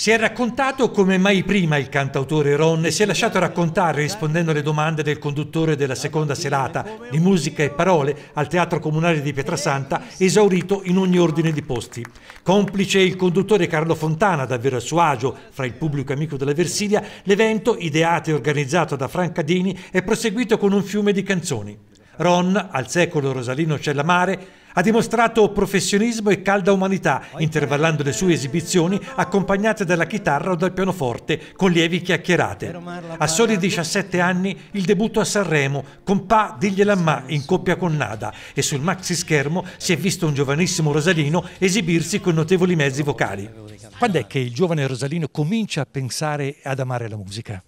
Si è raccontato come mai prima il cantautore Ron si è lasciato raccontare rispondendo alle domande del conduttore della seconda serata di musica e parole al Teatro Comunale di Pietrasanta, esaurito in ogni ordine di posti. Complice il conduttore Carlo Fontana, davvero a suo agio, fra il pubblico amico della Versilia, l'evento, ideato e organizzato da Francadini, è proseguito con un fiume di canzoni. Ron, al secolo Rosalino Cellamare, ha dimostrato professionismo e calda umanità, intervallando le sue esibizioni accompagnate dalla chitarra o dal pianoforte, con lievi chiacchierate. A soli 17 anni il debutto a Sanremo, con Pa Digliela Ma in coppia con Nada, e sul maxi schermo si è visto un giovanissimo Rosalino esibirsi con notevoli mezzi vocali. Quando è che il giovane Rosalino comincia a pensare ad amare la musica?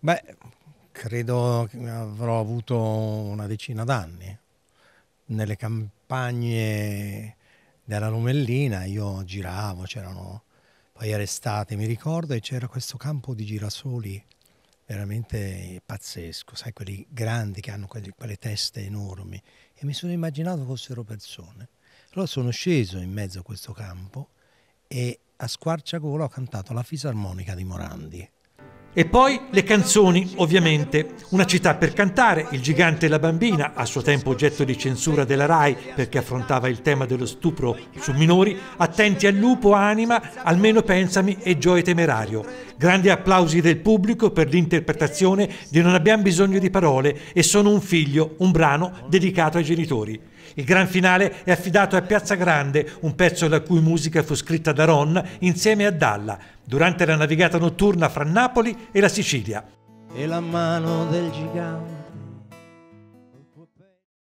Beh, credo che avrò avuto una decina d'anni nelle campagne della Lomellina io giravo, c'erano poi era estate, mi ricordo, e c'era questo campo di girasoli veramente pazzesco, sai, quelli grandi che hanno quelli, quelle teste enormi, e mi sono immaginato fossero persone. Allora sono sceso in mezzo a questo campo e a squarciagola ho cantato la fisarmonica di Morandi e poi le canzoni, ovviamente. Una città per cantare, Il gigante e la bambina, a suo tempo oggetto di censura della RAI perché affrontava il tema dello stupro su minori, Attenti al lupo, Anima, Almeno pensami e Gioia temerario. Grandi applausi del pubblico per l'interpretazione di Non abbiamo bisogno di parole e Sono un figlio, un brano dedicato ai genitori. Il gran finale è affidato a Piazza Grande, un pezzo la cui musica fu scritta da Ron insieme a Dalla, durante la navigata notturna fra Napoli e la Sicilia. E la mano del gigante